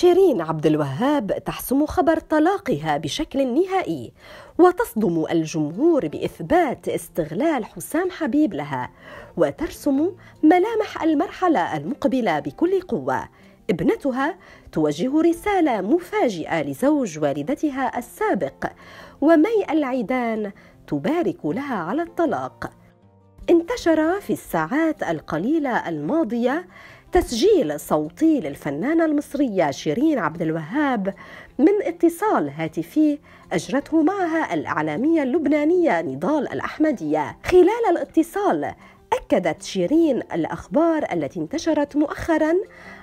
شيرين عبد الوهاب تحسم خبر طلاقها بشكل نهائي وتصدم الجمهور باثبات استغلال حسام حبيب لها وترسم ملامح المرحله المقبله بكل قوه ابنتها توجه رساله مفاجئه لزوج والدتها السابق ومي العيدان تبارك لها على الطلاق انتشر في الساعات القليله الماضيه تسجيل صوتي للفنانة المصرية شيرين عبد الوهاب من اتصال هاتفي أجرته معها الإعلامية اللبنانية نضال الأحمدية خلال الاتصال أكدت شيرين الأخبار التي انتشرت مؤخرا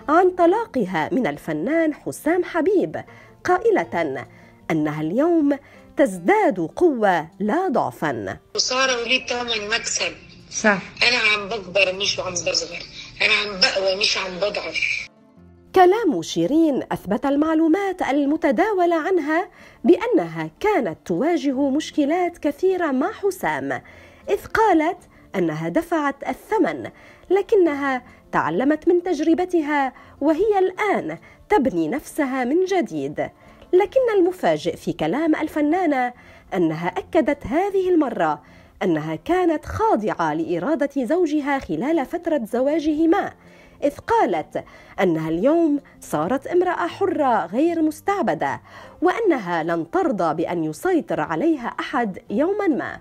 عن طلاقها من الفنان حسام حبيب قائلة أنها اليوم تزداد قوة لا ضعفا وصار ولي تعمل مكسب صح أنا عم بكبر مش عم بصغر أنا عم بقوى مش عم بضعف كلام شيرين اثبت المعلومات المتداوله عنها بانها كانت تواجه مشكلات كثيره مع حسام اذ قالت انها دفعت الثمن لكنها تعلمت من تجربتها وهي الان تبني نفسها من جديد لكن المفاجئ في كلام الفنانه انها اكدت هذه المره أنها كانت خاضعة لإرادة زوجها خلال فترة زواجهما إذ قالت أنها اليوم صارت امرأة حرة غير مستعبدة وأنها لن ترضى بأن يسيطر عليها أحد يوما ما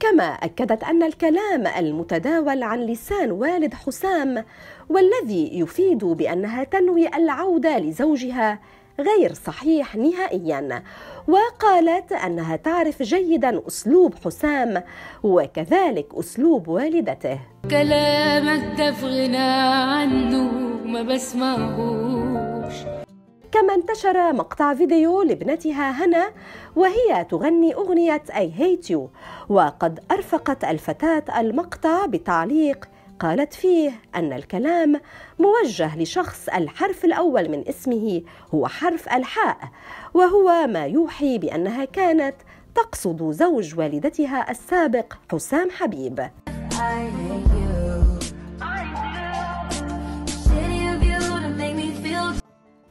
كما أكدت أن الكلام المتداول عن لسان والد حسام والذي يفيد بأنها تنوي العودة لزوجها غير صحيح نهائيا وقالت انها تعرف جيدا اسلوب حسام وكذلك اسلوب والدته كلامك ده في غنى عنه ما بسمعهوش كما انتشر مقطع فيديو لابنتها هنا وهي تغني أغنية اي هيت يو وقد أرفقت الفتاة المقطع بتعليق قالت فيه أن الكلام موجه لشخص الحرف الأول من اسمه هو حرف الحاء وهو ما يوحي بأنها كانت تقصد زوج والدتها السابق حسام حبيب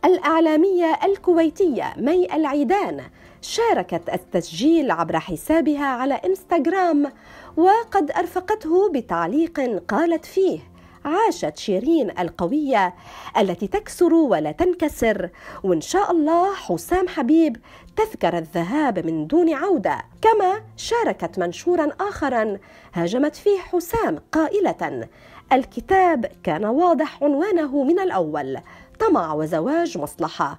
الإعلامية الكويتية مي العيدان شاركت التسجيل عبر حسابها على انستغرام وقد ارفقته بتعليق قالت فيه عاشت شيرين القوية التي تكسر ولا تنكسر وإن شاء الله حسام حبيب تذكر الذهاب من دون عودة كما شاركت منشورا آخرا هاجمت فيه حسام قائلة الكتاب كان واضح عنوانه من الأول طمع وزواج مصلحة